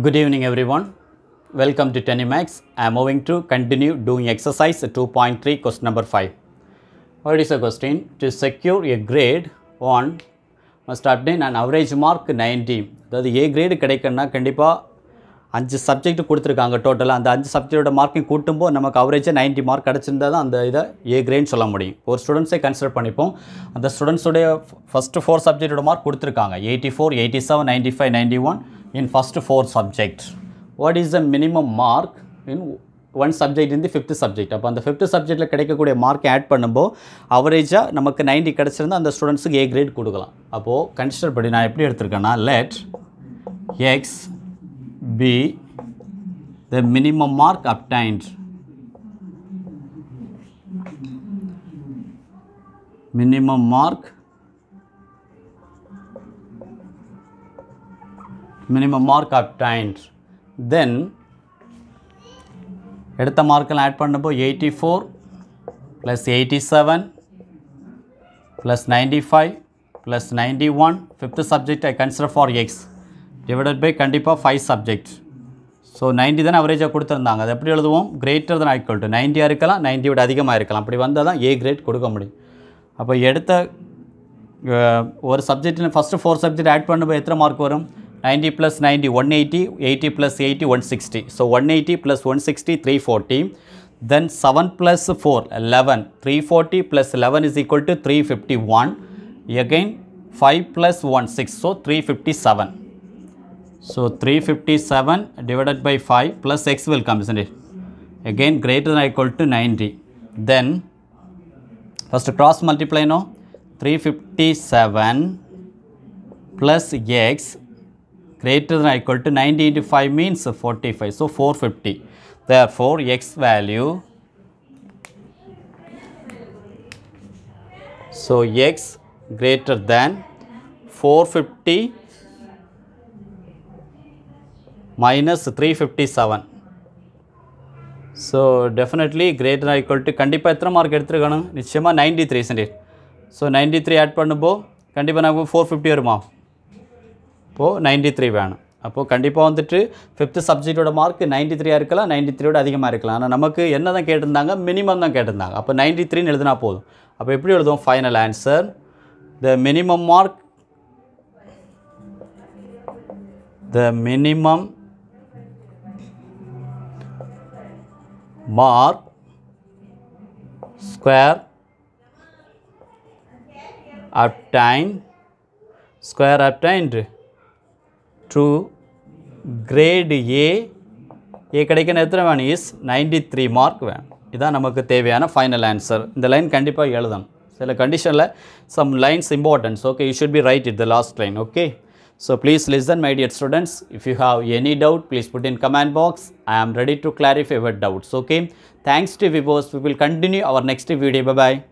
Good evening everyone. Welcome to Tenimax. I am moving to continue doing exercise 2.3 question number 5. What is the question? To secure a grade 1 must obtain an average mark 90. the A grade கிடைக்கன்னா கண்டிப்பாக அஞ்சு subject கொடுத்துருக்காங்க டோட்டலாக அந்த அஞ்சு சப்ஜெக்டோட மார்க்கையும் கூட்டும்போது நமக்கு அவரேஜாக ninety mark கிடச்சிருந்தா தான் அந்த இதை ஏ கிரேன்னு சொல்ல முடியும் ஒரு ஸ்டூடெண்ட்ஸே கன்சிடர் பண்ணிப்போம் அந்த ஸ்டூடெண்ட்ஸுடைய ஃபஸ்ட்டு ஃபோர் சப்ஜெக்டோட மார்க் கொடுத்துருக்காங்க eighty four eighty seven ninety five ninety one in first four subject what is the minimum mark in one subject இருந்து ஃபிஃப்த்து சப்ஜெக்ட் அப்போ அந்த ஃபிஃப்த்து சப்ஜெக்ட்டில் கிடைக்கக்கூடிய மார்க்கை ஆட் பண்ணும்போது அவரேஜாக நமக்கு நைன்ட்டி கிடச்சிருந்தால் அந்த ஸ்டூடெண்ட்ஸுக்கு ஏ கிரேட் கொடுக்கலாம் அப்போது கன்சிடர் பண்ணி நான் எப்படி எடுத்திருக்கேன்னா let X Be the minimum mark obtained. Minimum mark, minimum mark obtained. Then, add the mark and add 84 plus 87 plus 95 plus 91. Fifth subject I consider for X. Divided by கண்டிப்பாக five subject so ninety தான் அவரேஜாக கொடுத்துருந்தாங்க அது எப்படி எழுதுவோம் greater than ஆக்வல் to நைன்ட்டியாக இருக்கலாம் ninety விட அதிகமாக இருக்கலாம் அப்படி வந்தால் தான் ஏ கிரேட் கொடுக்க முடியும் அப்போ எடுத்த ஒரு சப்ஜெக்டில் ஃபஸ்ட்டு ஃபோர் சப்ஜெக்ட் ஆட் பண்ணும்போது எத்தனை மார்க் வரும் ninety plus ninety one eighty eighty plus eighty one sixty so one eighty plus one sixty three forty then seven plus four eleven three forty plus eleven is equal plus three fifty one to five plus one six so three fifty seven So 357 divided by 5 plus x will come isn't it? Again greater than or equal to 90. Then first cross multiply now 357 plus x greater than or equal to 90 into 5 means 45. So 450. Therefore x value so x greater than 450 minus 357 so definitely greater or equal to கண்டிப்பாக எத்தனை mark எடுத்துருக்கணும் நிச்சயமாக ninety three சென்டேஜ் so ninety three add பண்ணும்போ கண்டிப்பாக நமக்கு four fifty வருமா இப்போது நைன்டி த்ரீ வேணும் அப்போது கண்டிப்பாக வந்துட்டு ஃபிஃப்த்து சப்ஜெக்டோட மார்க் நைன்டி த்ரீயாக இருக்கலாம் நைன்டி த்ரீயோட அதிகமாக இருக்கலாம் ஆனால் நமக்கு என்ன தான் கேட்டிருந்தாங்க மினிமம் தான் கேட்டிருந்தாங்க அப்போ நைன்டி த்ரீன்னு எழுதினா போதும் அப்போ எப்படி எழுதுவோம் final answer the minimum mark the minimum mark square obtain square obtained through grade A A கிடைக்கணும் எத்தனை வேணும் இஸ் நைன்டி த்ரீ மார்க் வேணும் இதுதான் நமக்கு தேவையான ஃபைனல் ஆன்சர் இந்த லைன் கண்டிப்பாக எழுதணும் சில கண்டிஷனில் some lines importance okay you should be write it the last line okay So, please listen my dear students, if you have any doubt, please put in comment box. I am ready to clarify your doubts, okay. Thanks to viewers, we will continue our next video. Bye-bye.